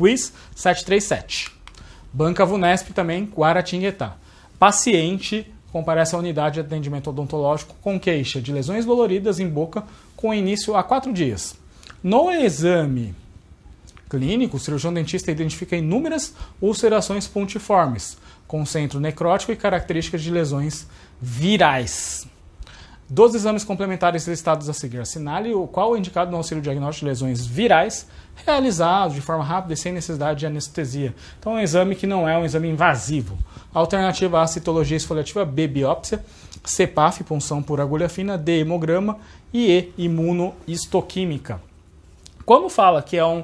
Quiz 737. Banca Vunesp também, Guaratinguetá. Paciente comparece à unidade de atendimento odontológico com queixa de lesões doloridas em boca com início a quatro dias. No exame clínico, o cirurgião dentista identifica inúmeras ulcerações pontiformes, com centro necrótico e características de lesões virais. Dos exames complementares listados a seguir, assinale o qual é indicado no auxílio diagnóstico de lesões virais, realizado de forma rápida e sem necessidade de anestesia. Então, é um exame que não é um exame invasivo. Alternativa A, citologia esfoliativa B, biópsia, CPAF, punção por agulha fina, D, hemograma e E, imunoistoquímica. Como fala que é um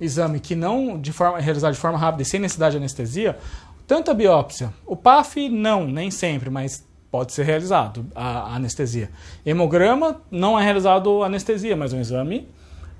exame que não de forma, é realizado de forma rápida e sem necessidade de anestesia, tanto a biópsia, o PAF não, nem sempre, mas pode ser realizado a anestesia. Hemograma não é realizado anestesia, mas um exame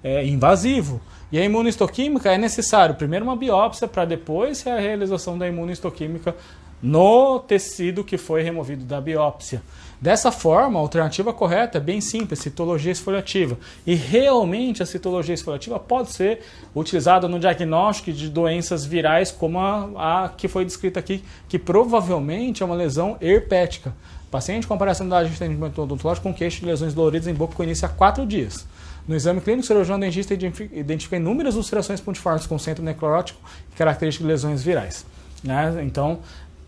é invasivo. E a imunohistoquímica é necessário primeiro uma biópsia para depois a realização da imunohistoquímica no tecido que foi removido da biópsia. Dessa forma, a alternativa correta é bem simples, citologia esfoliativa. E realmente a citologia esfoliativa pode ser utilizada no diagnóstico de doenças virais como a, a que foi descrita aqui, que provavelmente é uma lesão herpética. Paciente com aparição da de atendimento odontológico com queixo de lesões doloridas em boca com início há 4 dias. No exame clínico, o cirurgião dentista identifica inúmeras ulcerações pontiformes com centro necrótico e características de lesões virais. Né? Então,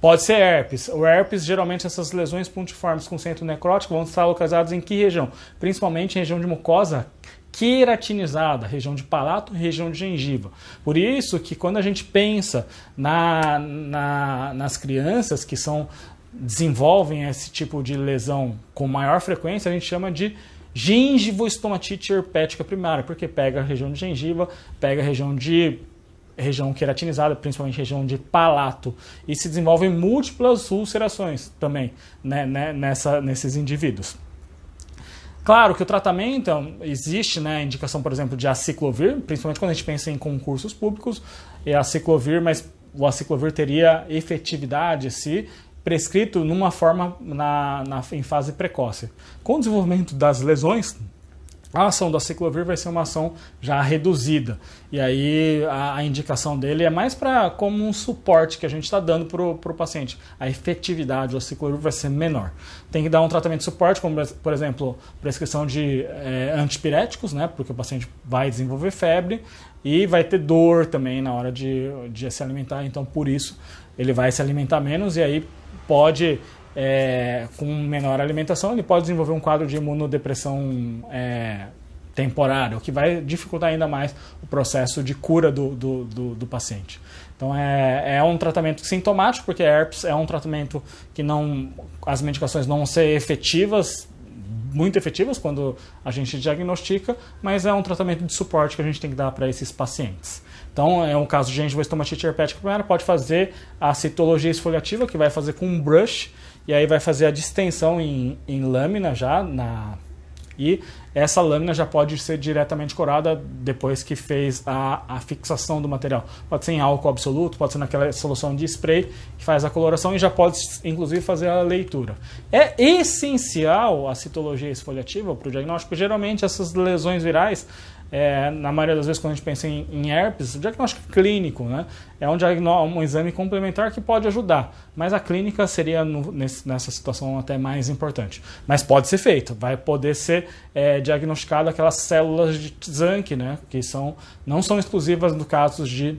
Pode ser herpes. O herpes, geralmente, essas lesões pontiformes com centro necrótico vão estar localizadas em que região? Principalmente em região de mucosa queratinizada, região de palato e região de gengiva. Por isso que quando a gente pensa na, na, nas crianças que são desenvolvem esse tipo de lesão com maior frequência, a gente chama de gengivoestomatite herpética primária, porque pega a região de gengiva, pega a região de região queratinizada, principalmente região de palato, e se desenvolvem múltiplas ulcerações também né, né, nessa, nesses indivíduos. Claro que o tratamento então, existe, né, indicação, por exemplo, de aciclovir, principalmente quando a gente pensa em concursos públicos, é aciclovir, mas o aciclovir teria efetividade se prescrito numa forma na, na, em fase precoce. Com o desenvolvimento das lesões, a ação da ciclovir vai ser uma ação já reduzida. E aí a, a indicação dele é mais para como um suporte que a gente está dando para o paciente. A efetividade da ciclovir vai ser menor. Tem que dar um tratamento de suporte, como por exemplo prescrição de é, antipiréticos, né, porque o paciente vai desenvolver febre e vai ter dor também na hora de, de se alimentar. Então por isso ele vai se alimentar menos e aí pode é, com menor alimentação, ele pode desenvolver um quadro de imunodepressão é, temporária, o que vai dificultar ainda mais o processo de cura do, do, do, do paciente. Então é, é um tratamento sintomático, porque herpes é um tratamento que não. as medicações não vão ser efetivas muito efetivas quando a gente diagnostica, mas é um tratamento de suporte que a gente tem que dar para esses pacientes. Então, é um caso de gengivostomatite herpética primária, pode fazer a citologia esfoliativa, que vai fazer com um brush, e aí vai fazer a distensão em, em lâmina já na e essa lâmina já pode ser diretamente corada depois que fez a, a, fixação do material. Pode ser em álcool absoluto, pode ser naquela solução de spray que faz a coloração e já pode, inclusive, fazer a leitura. É essencial a citologia esfoliativa para o diagnóstico. Geralmente, essas lesões virais é, na maioria das vezes quando a gente pensa em, em herpes, o diagnóstico clínico, né? É um, um exame complementar que pode ajudar, mas a clínica seria no, nesse, nessa situação até mais importante. Mas pode ser feito, vai poder ser é, diagnosticado aquelas células de Zank, né? Que são, não são exclusivas no caso de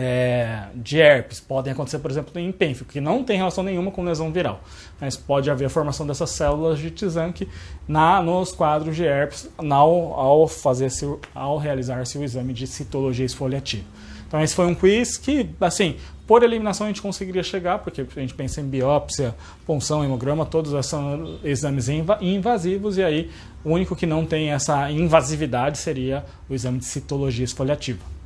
é, de herpes podem acontecer, por exemplo, em pênfico, que não tem relação nenhuma com lesão viral, mas pode haver a formação dessas células de Tzank na, nos quadros de herpes ao, ao, fazer ao realizar-se o exame de citologia esfoliativa. Então esse foi um quiz que, assim, por eliminação a gente conseguiria chegar, porque a gente pensa em biópsia, punção, hemograma, todos são exames invasivos, e aí o único que não tem essa invasividade seria o exame de citologia esfoliativa.